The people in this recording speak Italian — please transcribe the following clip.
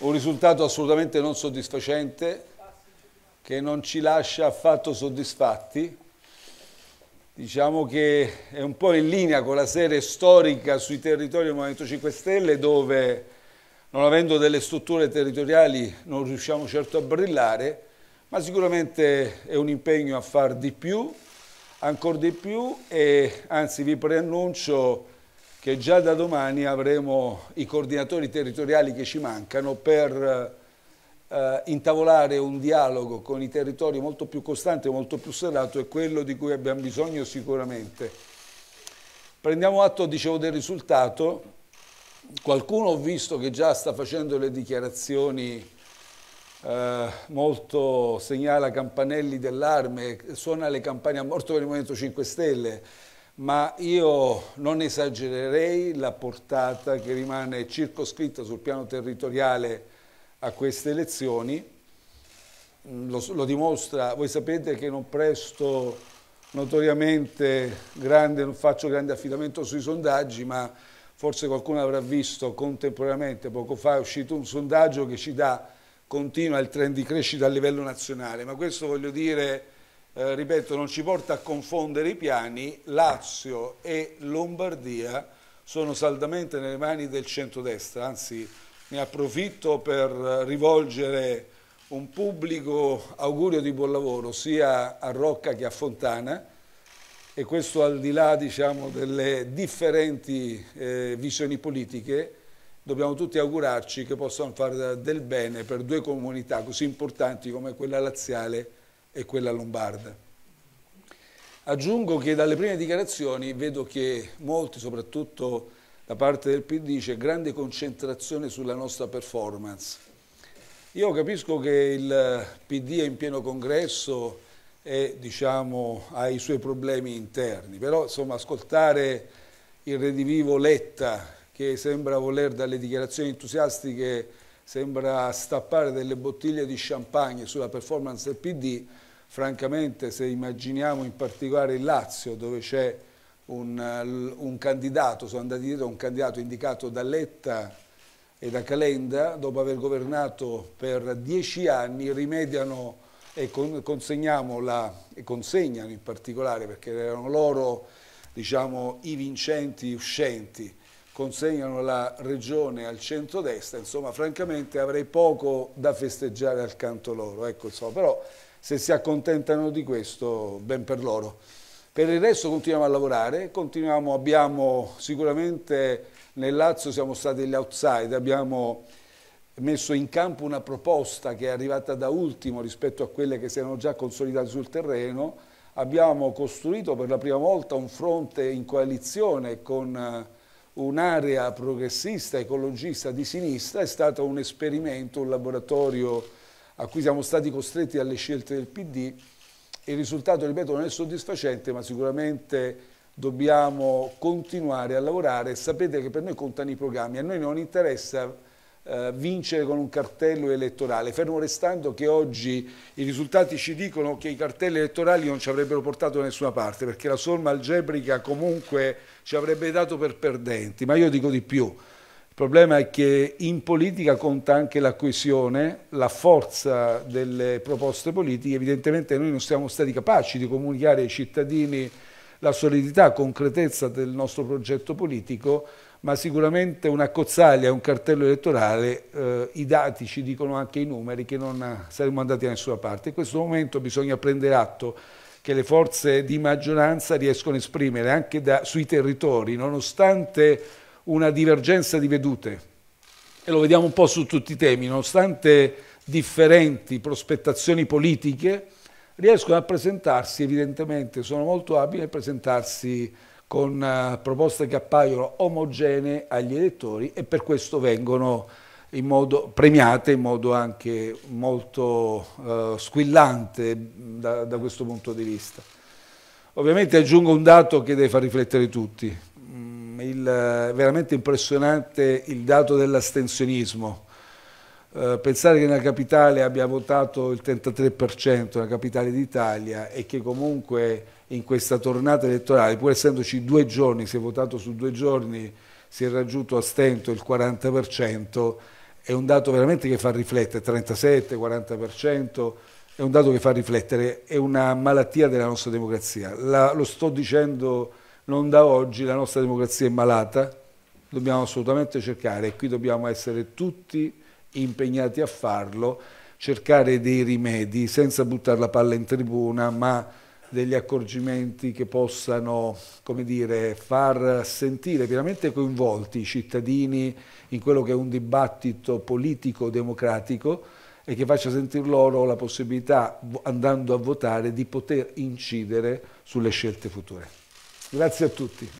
un risultato assolutamente non soddisfacente che non ci lascia affatto soddisfatti. Diciamo che è un po' in linea con la serie storica sui territori del Movimento 5 Stelle dove non avendo delle strutture territoriali non riusciamo certo a brillare, ma sicuramente è un impegno a far di più, ancora di più e anzi vi preannuncio che già da domani avremo i coordinatori territoriali che ci mancano per eh, intavolare un dialogo con i territori molto più costante, molto più serrato e quello di cui abbiamo bisogno sicuramente. Prendiamo atto, dicevo, del risultato. Qualcuno ho visto che già sta facendo le dichiarazioni eh, molto segnala campanelli d'allarme, suona le campagne a morto per il Movimento 5 Stelle ma io non esagererei la portata che rimane circoscritta sul piano territoriale a queste elezioni. Mm, lo, lo dimostra, voi sapete che non presto notoriamente grande, non faccio grande affidamento sui sondaggi, ma forse qualcuno avrà visto contemporaneamente, poco fa è uscito un sondaggio che ci dà, continua il trend di crescita a livello nazionale, ma questo voglio dire eh, ripeto, non ci porta a confondere i piani, Lazio e Lombardia sono saldamente nelle mani del centrodestra, anzi ne approfitto per rivolgere un pubblico augurio di buon lavoro sia a Rocca che a Fontana e questo al di là diciamo, delle differenti eh, visioni politiche dobbiamo tutti augurarci che possano fare del bene per due comunità così importanti come quella laziale e quella lombarda. Aggiungo che dalle prime dichiarazioni vedo che molti, soprattutto da parte del PD, c'è grande concentrazione sulla nostra performance. Io capisco che il PD è in pieno congresso e diciamo, ha i suoi problemi interni, però insomma, ascoltare il redivivo Letta che sembra voler dalle dichiarazioni entusiastiche sembra stappare delle bottiglie di champagne sulla performance del PD francamente se immaginiamo in particolare il Lazio dove c'è un, eh, un, candidato, sono andati dietro un candidato indicato da Letta e da Calenda, dopo aver governato per dieci anni, rimediano e, la, e consegnano in particolare, perché erano loro diciamo, i vincenti uscenti, consegnano la regione al centro-destra, insomma francamente avrei poco da festeggiare al canto loro, ecco, insomma, però se si accontentano di questo, ben per loro. Per il resto continuiamo a lavorare, continuiamo, abbiamo sicuramente nel Lazio siamo stati gli outside, abbiamo messo in campo una proposta che è arrivata da ultimo rispetto a quelle che si erano già consolidate sul terreno, abbiamo costruito per la prima volta un fronte in coalizione con eh, un'area progressista, ecologista di sinistra, è stato un esperimento, un laboratorio a cui siamo stati costretti dalle scelte del PD. Il risultato, ripeto, non è soddisfacente, ma sicuramente dobbiamo continuare a lavorare. Sapete che per noi contano i programmi, a noi non interessa eh, vincere con un cartello elettorale, fermo restando che oggi i risultati ci dicono che i cartelli elettorali non ci avrebbero portato da nessuna parte, perché la somma algebrica comunque ci avrebbe dato per perdenti, ma io dico di più, il problema è che in politica conta anche la coesione, la forza delle proposte politiche. Evidentemente noi non siamo stati capaci di comunicare ai cittadini la solidità, la concretezza del nostro progetto politico, ma sicuramente una cozzaglia, un cartello elettorale, eh, i dati ci dicono anche i numeri che non saremmo andati da nessuna parte. In questo momento bisogna prendere atto che le forze di maggioranza riescono a esprimere anche da, sui territori, nonostante una divergenza di vedute e lo vediamo un po' su tutti i temi, nonostante differenti prospettazioni politiche, riescono a presentarsi, evidentemente sono molto abili a presentarsi con eh, proposte che appaiono omogenee agli elettori e per questo vengono in modo, premiate in modo anche molto eh, squillante mm, da, da questo punto di vista. Ovviamente aggiungo un dato che deve far riflettere tutti il, eh, veramente impressionante il dato dell'astensionismo. Eh, pensare che nella capitale abbia votato il 33%, la capitale d'Italia, e che comunque in questa tornata elettorale, pur essendoci due giorni, si è votato su due giorni, si è raggiunto a stento il 40%, è un dato veramente che fa riflettere, 37-40% è un dato che fa riflettere, è una malattia della nostra democrazia. La, lo sto dicendo non da oggi, la nostra democrazia è malata, dobbiamo assolutamente cercare, e qui dobbiamo essere tutti impegnati a farlo, cercare dei rimedi senza buttare la palla in tribuna, ma degli accorgimenti che possano come dire, far sentire pienamente coinvolti i cittadini in quello che è un dibattito politico-democratico e che faccia sentire loro la possibilità, andando a votare, di poter incidere sulle scelte future. Grazie a tutti.